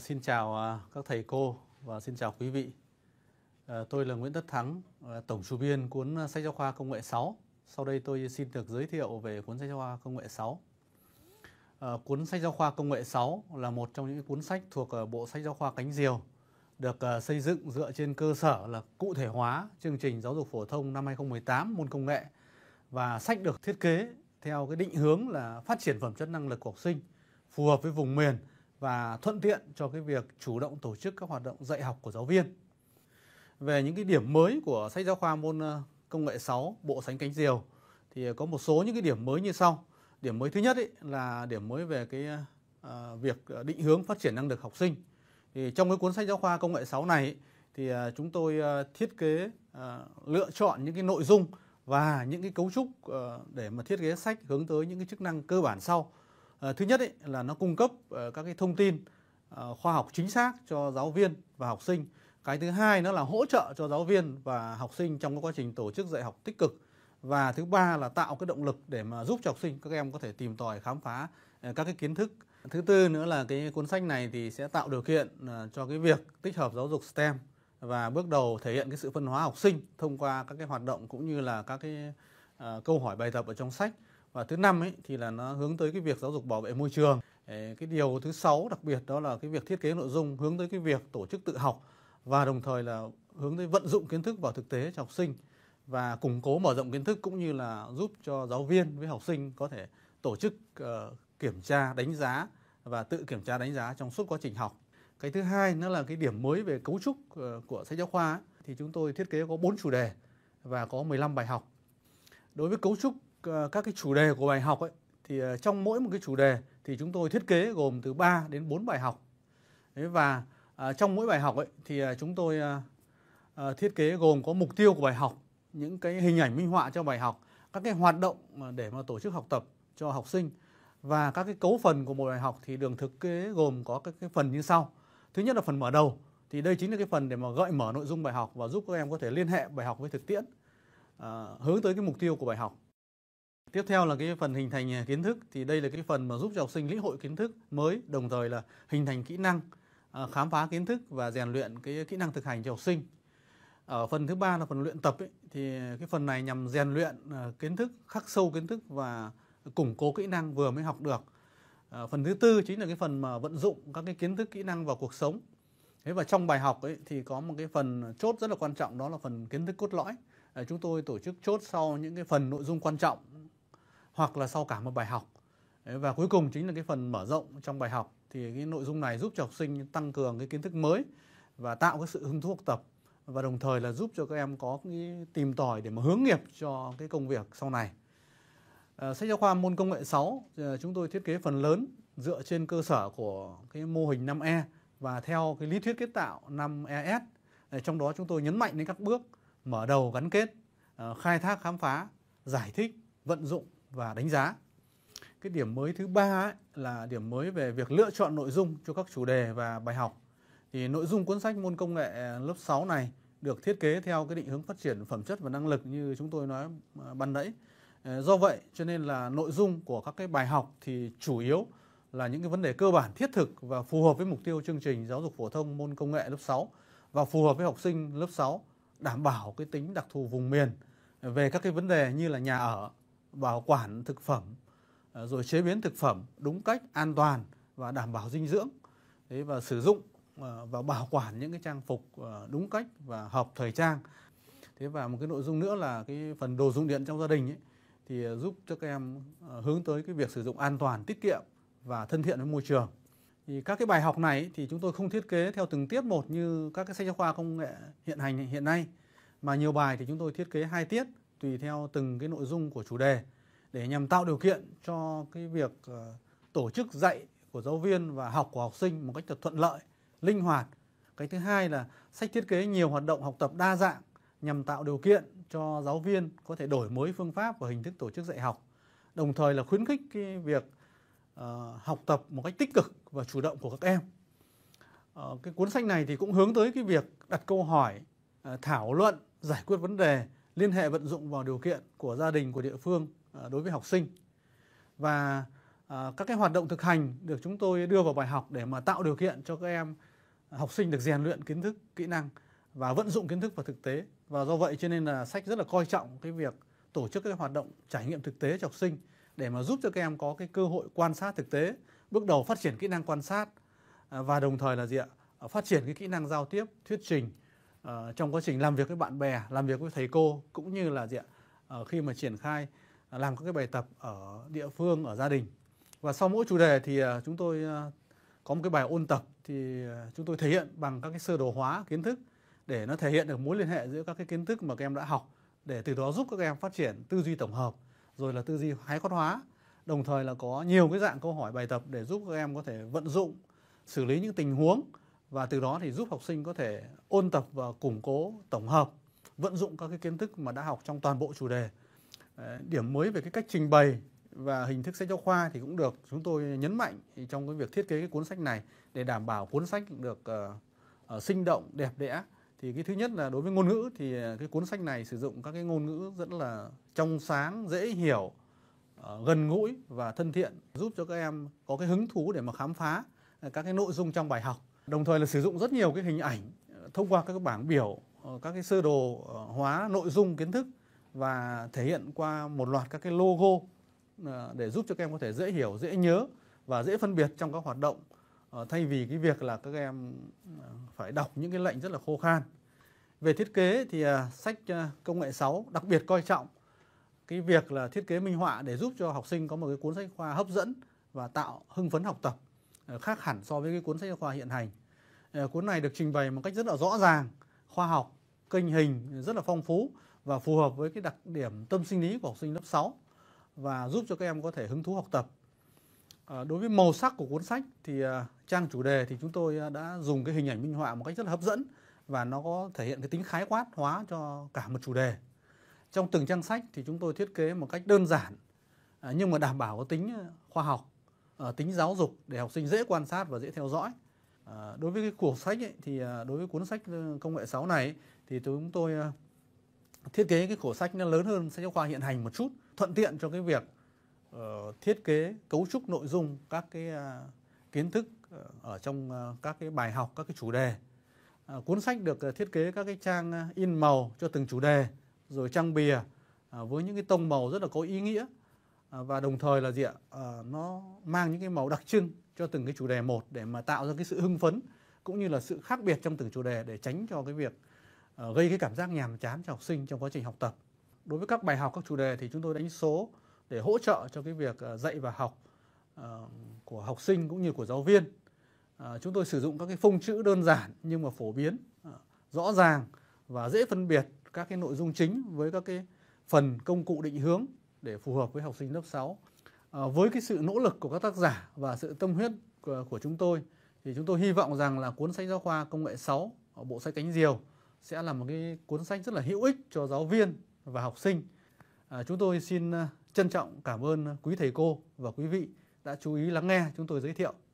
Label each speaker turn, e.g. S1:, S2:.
S1: xin chào à, các thầy cô và xin chào quý vị. À, tôi là Nguyễn Tất Thắng, à, tổng chủ biên cuốn sách giáo khoa công nghệ 6. Sau đây tôi xin được giới thiệu về cuốn sách giáo khoa công nghệ 6. cuốn sách giáo khoa công nghệ 6 là một trong những cuốn sách thuộc bộ sách giáo khoa cánh diều được xây dựng dựa trên cơ sở là cụ thể hóa chương trình giáo dục phổ thông năm 2018 môn công nghệ và sách được thiết kế theo cái định hướng là phát triển phẩm chất năng lực của học sinh phù hợp với vùng miền và thuận tiện cho cái việc chủ động tổ chức các hoạt động dạy học của giáo viên. Về những cái điểm mới của sách giáo khoa môn ờ, công nghệ 6 bộ sánh cánh diều thì có một số những cái điểm mới như sau. Điểm mới thứ nhất ấy là điểm mới về cái à, việc định hướng phát triển năng lực học sinh. Thì trong cái cuốn sách giáo khoa công nghệ 6 này ấy, thì ờ, chúng tôi thiết kế lựa chọn những cái nội dung và những cái cấu trúc để mà thiết kế sách hướng tới những cái chức năng cơ bản sau Ờ, thứ nhất ấy, là nó cung cấp uh, các cái thông tin uh, khoa học chính xác cho giáo viên và học sinh. Cái thứ hai nó là hỗ trợ cho giáo viên và học sinh trong cái quá trình tổ chức dạy học tích cực. Và thứ ba là tạo cái động lực để mà giúp cho học sinh các em có thể tìm tòi khám phá các cái kiến thức. Thứ tư nữa là cái cuốn sách này thì sẽ tạo điều kiện cho cái việc tích hợp giáo dục STEM và bước đầu thể hiện cái sự phân hóa học sinh thông qua các cái hoạt động cũng như là các cái câu hỏi bài tập ở trong sách và thứ năm ấy thì là nó hướng tới cái việc giáo dục bảo vệ môi trường cái điều thứ sáu đặc biệt đó là cái việc thiết kế nội dung hướng tới cái việc tổ chức tự học và đồng thời là hướng tới vận dụng kiến thức vào thực tế cho học sinh và củng cố mở rộng kiến thức cũng như là giúp cho giáo viên với học sinh có thể tổ chức uh, kiểm tra đánh giá và tự kiểm tra đánh giá trong suốt quá trình học cái thứ hai nữa là cái điểm mới về cấu trúc ờ, của sách giáo khoa ấy, thì chúng tôi thiết kế có 4 chủ đề và có 15 bài học đối với cấu trúc Ờ, các cái chủ đề của bài học ấy thì ờ, trong mỗi một cái chủ đề thì chúng tôi thiết kế gồm từ 3 đến 4 bài học. Đấy và ờ, trong mỗi bài học ấy thì chúng tôi thiết kế gồm có mục tiêu của bài học, những cái hình ảnh minh họa cho bài học, các cái hoạt động để mà tổ chức học tập cho học sinh và các cái cấu phần của một bài học thì đường thực kế gồm có các cái phần như sau. Thứ nhất là phần mở đầu thì đây chính là cái phần để mà gợi mở nội dung bài học và giúp các em có thể liên hệ bài học với thực tiễn. À, hướng tới cái mục tiêu của bài học Tiếp theo là cái phần hình thành à, kiến thức thì đây là cái phần mà giúp cho học sinh lĩnh hội kiến thức mới đồng thời là hình thành kỹ năng, à, khám phá kiến thức và rèn luyện cái kỹ năng thực hành cho học sinh. Ở phần thứ ba là phần luyện tập ấy, thì cái phần này nhằm rèn luyện à, kiến thức, khắc sâu kiến thức và củng cố kỹ năng vừa mới học được. Phần thứ tư chính là cái phần mà vận dụng các cái kiến thức kỹ năng vào cuộc sống. Thế và trong bài học ấy thì có một cái phần chốt rất là quan trọng đó là phần kiến thức cốt lõi. Ờ, chúng tôi tổ chức chốt sau những cái phần nội dung quan trọng hoặc là sau cả một bài học và cuối cùng chính là cái phần mở rộng trong bài học thì cái nội dung này giúp cho học sinh tăng cường cái kiến thức mới và tạo cái sự hứng thú học tập và đồng thời là giúp cho các em có cái tìm tòi để mà hướng nghiệp cho cái công việc sau này. À, sách giáo khoa môn công nghệ 6 à, chúng tôi thiết kế phần lớn dựa trên cơ sở của cái mô hình 5E và theo cái lý thuyết kết tạo 5ES. Trong đó chúng tôi nhấn mạnh đến các bước mở đầu gắn kết, à, khai thác khám phá, giải thích, vận dụng và đánh giá. Cái điểm mới thứ ba là điểm mới về việc lựa chọn nội dung cho các chủ đề và bài học. Thì nội dung cuốn sách môn công nghệ à, lớp 6 này được thiết kế theo cái định hướng phát triển phẩm chất và năng lực như chúng tôi nói à, ban nãy. À, do vậy cho nên là nội dung của các cái bài học thì chủ yếu là những cái vấn đề cơ bản thiết thực và phù hợp với mục tiêu chương trình giáo dục phổ thông môn công nghệ lớp 6 và phù hợp với học sinh lớp 6 đảm bảo cái tính đặc thù vùng miền về các cái vấn đề như là nhà ở, bảo quản thực phẩm ờ, rồi chế biến thực phẩm đúng cách an toàn và đảm bảo dinh dưỡng thế và sử dụng ờ, và bảo quản những cái trang phục ờ, đúng cách và hợp thời trang thế và một cái nội dung nữa là cái phần đồ dùng điện trong gia đình ấy, thì giúp cho các em hướng tới cái việc sử dụng an toàn tiết kiệm và thân thiện với môi trường thì các cái bài học này thì chúng tôi không thiết kế theo từng tiết một như các cái sách giáo khoa công nghệ hiện hành hiện nay mà nhiều bài thì chúng tôi thiết kế hai tiết tùy theo từng cái nội dung của chủ đề để nhằm tạo điều kiện cho cái việc ờ, tổ chức dạy của giáo viên và học của học sinh một cách thật thuận lợi, linh hoạt. Cái thứ hai là sách thiết kế nhiều hoạt động học tập đa dạng nhằm tạo điều kiện cho giáo viên có thể đổi mới phương pháp và hình thức tổ chức dạy học, đồng thời là khuyến khích cái việc ờ, học tập một cách tích cực và chủ động của các em. Ờ, cái cuốn sách này thì cũng hướng tới cái việc đặt câu hỏi, thảo luận, giải quyết vấn đề liên hệ vận dụng vào điều kiện của gia đình của địa phương à, đối với học sinh và à, các cái hoạt động thực hành được chúng tôi đưa vào bài học để mà tạo điều kiện cho các em à, học sinh được rèn luyện kiến thức kỹ năng và vận dụng kiến thức vào thực tế và do vậy cho nên là sách rất là coi trọng cái việc tổ chức các hoạt động trải nghiệm thực tế cho học sinh để mà giúp cho các em có cái cơ hội quan sát thực tế bước đầu phát triển kỹ năng quan sát và đồng thời là gì ạ phát triển cái kỹ năng giao tiếp thuyết trình uh, trong quá trình làm việc với bạn bè làm việc với thầy cô cũng như là gì ạ uh, khi mà triển khai uh, làm các cái bài tập ở địa phương ở gia đình và sau mỗi chủ đề thì uh, chúng tôi uh, có một cái bài ôn tập thì uh, chúng tôi thể hiện bằng các cái sơ đồ hóa kiến thức để nó thể hiện được mối liên hệ giữa các cái kiến thức mà các em đã học để từ đó giúp các em phát triển tư duy tổng hợp rồi là tư duy khái quát hóa đồng thời là có nhiều cái dạng câu hỏi bài tập để giúp các em có thể vận dụng xử lý những tình huống và từ đó thì giúp học sinh có thể ôn tập và củng cố tổng hợp vận dụng các cái kiến thức mà đã học trong toàn bộ chủ đề điểm mới về cái cách trình bày và hình thức sách giáo khoa thì cũng được chúng tôi nhấn mạnh trong cái việc thiết kế cái cuốn sách này để đảm bảo cuốn sách được uh, uh, sinh động đẹp đẽ thì cái thứ nhất là đối với ngôn ngữ thì ờ, cái cuốn sách này sử dụng các cái ngôn ngữ rất là trong sáng dễ hiểu uh, gần gũi và thân thiện giúp cho các em có cái hứng thú để mà khám phá các cái nội dung trong bài học đồng thời là sử dụng rất nhiều cái hình ảnh ờ, thông qua các bảng biểu ờ, các cái sơ đồ ờ, hóa nội dung kiến thức và thể hiện qua một loạt các cái logo để giúp cho các em có thể dễ hiểu dễ nhớ và dễ phân biệt trong các hoạt động thay vì cái việc là các em phải đọc những cái lệnh rất là khô khan về thiết kế thì sách công nghệ 6 đặc biệt coi trọng cái việc là thiết kế minh họa để giúp cho học sinh có một cái cuốn sách khoa hấp dẫn và tạo hưng phấn học tập Ờ, khác hẳn so với cái cuốn sách giáo khoa hiện hành. Ờ, cuốn này được trình bày một cách rất là rõ ràng, khoa học, kênh hình rất là phong phú và phù hợp với cái đặc điểm tâm sinh lý của học sinh lớp 6 và giúp cho các em có thể hứng thú học tập. Ờ, đối với màu sắc của cuốn sách thì trang chủ đề thì chúng tôi đã dùng cái hình ảnh minh họa một cách rất là hấp dẫn và nó có thể hiện cái tính khái quát hóa cho cả một chủ đề. Trong từng trang sách thì chúng tôi thiết kế một cách đơn giản nhưng mà đảm bảo có tính khoa học Ờ, tính giáo dục để học sinh dễ quan sát và dễ theo dõi. Ờ, đối với cái cuốn sách ấy, thì ờ, đối với cuốn sách công nghệ 6 này thì chúng tôi thiết kế cái khổ sách nó lớn hơn sách giáo khoa hiện hành một chút, thuận tiện cho cái việc thiết kế cấu trúc nội dung các cái kiến thức ở trong các cái bài học các cái chủ đề cuốn sách được thiết kế các cái trang in màu cho từng chủ đề rồi trang bìa với những cái tông màu rất là có ý nghĩa Ờ, và đồng thời là gì ạ ờ, nó mang những cái màu đặc trưng cho từng cái chủ đề một để mà tạo ra cái sự hưng phấn cũng như là sự khác biệt trong từng chủ đề để tránh cho cái việc ờ, gây cái cảm giác nhàm chán cho học sinh trong quá trình học tập đối với các bài học các chủ đề thì chúng tôi đánh số để hỗ trợ cho cái việc dạy và học của học sinh cũng như của giáo viên chúng tôi sử dụng các cái phông chữ đơn giản nhưng mà phổ biến rõ ràng và dễ phân biệt các cái nội dung chính với các cái phần công cụ định hướng để phù hợp với học sinh lớp 6. À, ờ, với cái sự nỗ lực của các tác giả và sự tâm huyết của, của chúng tôi thì chúng tôi hy vọng rằng là cuốn sách giáo khoa công nghệ 6 ờ, bộ sách cánh diều sẽ là một cái cuốn sách rất là hữu ích cho giáo viên và học sinh. À, chúng tôi xin trân trọng cảm ơn quý thầy cô và quý vị đã chú ý lắng nghe chúng tôi giới thiệu.